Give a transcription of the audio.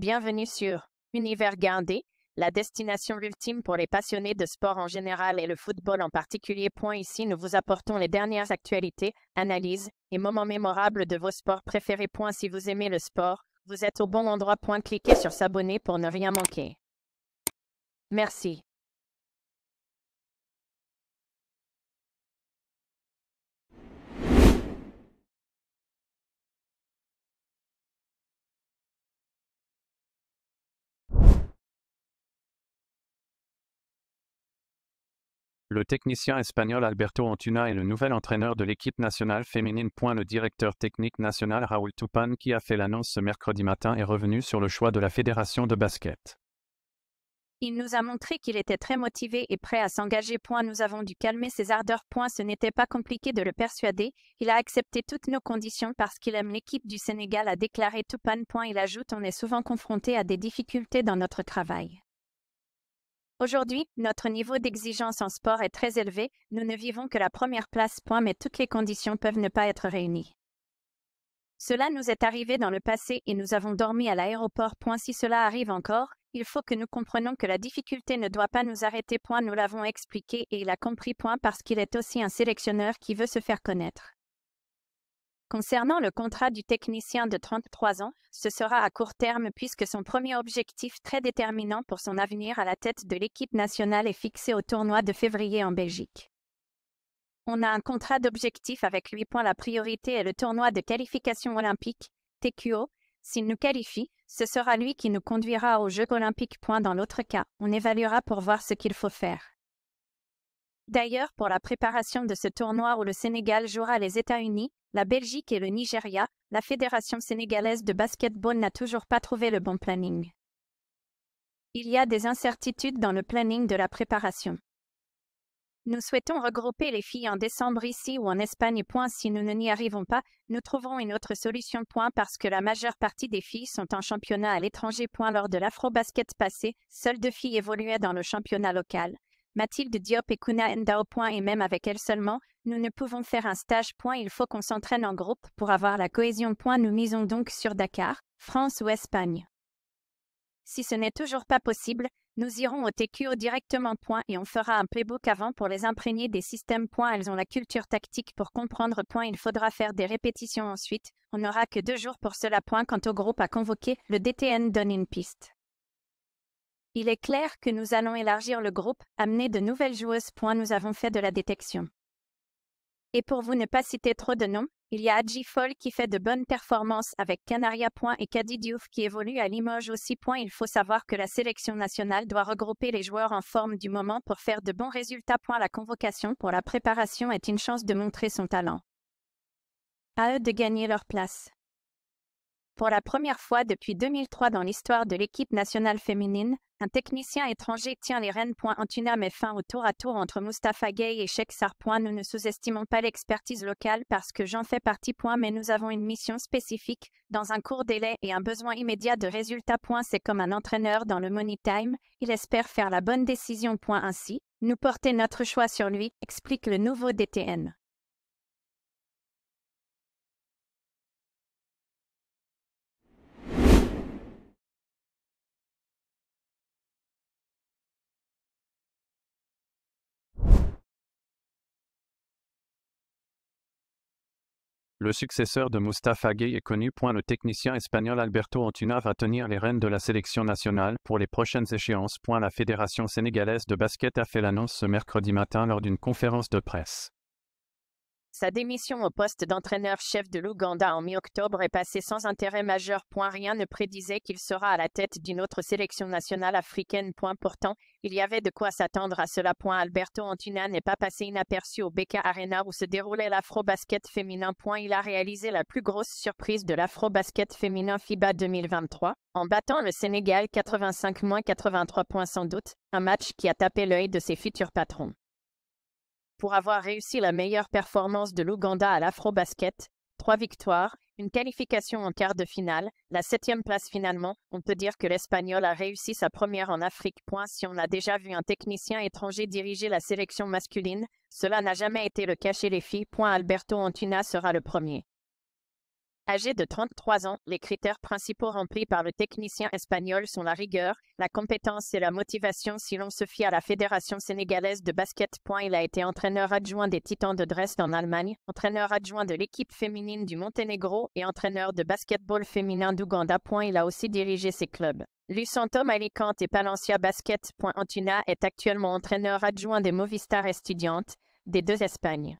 Bienvenue sur Univers Gardé, la destination ultime pour les passionnés de sport en général et le football en particulier. Point ici, nous vous apportons les dernières actualités, analyses et moments mémorables de vos sports préférés. si vous aimez le sport, vous êtes au bon endroit. Point cliquez sur s'abonner pour ne rien manquer. Merci. Le technicien espagnol Alberto Antuna est le nouvel entraîneur de l'équipe nationale féminine. Le directeur technique national Raúl Tupan qui a fait l'annonce ce mercredi matin est revenu sur le choix de la fédération de basket. Il nous a montré qu'il était très motivé et prêt à s'engager. Nous avons dû calmer ses ardeurs. Ce n'était pas compliqué de le persuader. Il a accepté toutes nos conditions parce qu'il aime l'équipe du Sénégal, a déclaré Tupan. Il ajoute On est souvent confronté à des difficultés dans notre travail. Aujourd'hui, notre niveau d'exigence en sport est très élevé, nous ne vivons que la première place point mais toutes les conditions peuvent ne pas être réunies. Cela nous est arrivé dans le passé et nous avons dormi à l'aéroport point si cela arrive encore, il faut que nous comprenions que la difficulté ne doit pas nous arrêter point nous l'avons expliqué et il a compris point parce qu'il est aussi un sélectionneur qui veut se faire connaître. Concernant le contrat du technicien de 33 ans, ce sera à court terme puisque son premier objectif très déterminant pour son avenir à la tête de l'équipe nationale est fixé au tournoi de février en Belgique. On a un contrat d'objectif avec lui. points la priorité est le tournoi de qualification olympique, TQO. S'il nous qualifie, ce sera lui qui nous conduira aux Jeux olympiques. Point dans l'autre cas, on évaluera pour voir ce qu'il faut faire. D'ailleurs, pour la préparation de ce tournoi où le Sénégal jouera les États-Unis, la Belgique et le Nigeria, la Fédération sénégalaise de basketball n'a toujours pas trouvé le bon planning. Il y a des incertitudes dans le planning de la préparation. Nous souhaitons regrouper les filles en décembre ici ou en Espagne. Point. Si nous ne n'y arrivons pas, nous trouverons une autre solution. Point. Parce que la majeure partie des filles sont en championnat à l'étranger. Lors de l'afro-basket passé, seules deux filles évoluaient dans le championnat local. Mathilde Diop et Kuna point, et même avec elle seulement, nous ne pouvons faire un stage. Point. Il faut qu'on s'entraîne en groupe pour avoir la cohésion. Point. Nous misons donc sur Dakar, France ou Espagne. Si ce n'est toujours pas possible, nous irons au TQ directement. Point, et on fera un playbook avant pour les imprégner des systèmes. Point, elles ont la culture tactique pour comprendre. Point, il faudra faire des répétitions ensuite. On n'aura que deux jours pour cela. Point, quant au groupe à convoquer, le DTN donne une piste. Il est clair que nous allons élargir le groupe, amener de nouvelles joueuses. Point, nous avons fait de la détection. Et pour vous ne pas citer trop de noms, il y a Adji Fol qui fait de bonnes performances avec Canaria. Point, et Kadidiouf qui évolue à Limoges aussi. Point, il faut savoir que la sélection nationale doit regrouper les joueurs en forme du moment pour faire de bons résultats. Point, la convocation pour la préparation est une chance de montrer son talent. À eux de gagner leur place. Pour la première fois depuis 2003 dans l'histoire de l'équipe nationale féminine, un technicien étranger tient les rênes. Antuna met fin au tour à tour entre Mustafa Gay et Sheikh Sar. Nous ne sous-estimons pas l'expertise locale parce que j'en fais partie. Mais nous avons une mission spécifique, dans un court délai et un besoin immédiat de résultats. C'est comme un entraîneur dans le Money Time, il espère faire la bonne décision. Ainsi, nous porter notre choix sur lui, explique le nouveau DTN. Le successeur de Mustafa Gay est connu. Point, le technicien espagnol Alberto Antuna va tenir les rênes de la sélection nationale pour les prochaines échéances. la Fédération sénégalaise de basket a fait l'annonce ce mercredi matin lors d'une conférence de presse. Sa démission au poste d'entraîneur-chef de l'Ouganda en mi-octobre est passée sans intérêt majeur. Point. Rien ne prédisait qu'il sera à la tête d'une autre sélection nationale africaine. Point. Pourtant, il y avait de quoi s'attendre à cela. Point. Alberto Antuna n'est pas passé inaperçu au Beka Arena où se déroulait l'Afro-Basket féminin. Point. Il a réalisé la plus grosse surprise de l'Afro-Basket féminin FIBA 2023 en battant le Sénégal 85-83 points sans doute, un match qui a tapé l'œil de ses futurs patrons pour avoir réussi la meilleure performance de l'Ouganda à l'afro-basket, trois victoires, une qualification en quart de finale, la septième place finalement, on peut dire que l'Espagnol a réussi sa première en Afrique. Point. Si on a déjà vu un technicien étranger diriger la sélection masculine, cela n'a jamais été le cas chez les filles. Point. Alberto Antuna sera le premier. Âgé de 33 ans, les critères principaux remplis par le technicien espagnol sont la rigueur, la compétence et la motivation si l'on se fie à la Fédération sénégalaise de basket. Il a été entraîneur adjoint des Titans de Dresde en Allemagne, entraîneur adjoint de l'équipe féminine du Monténégro et entraîneur de basketball féminin d'Ouganda. Il a aussi dirigé ses clubs. Lucentum Alicante et Palencia Basket. Antuna est actuellement entraîneur adjoint des Movistar Estudiantes des deux Espagnes.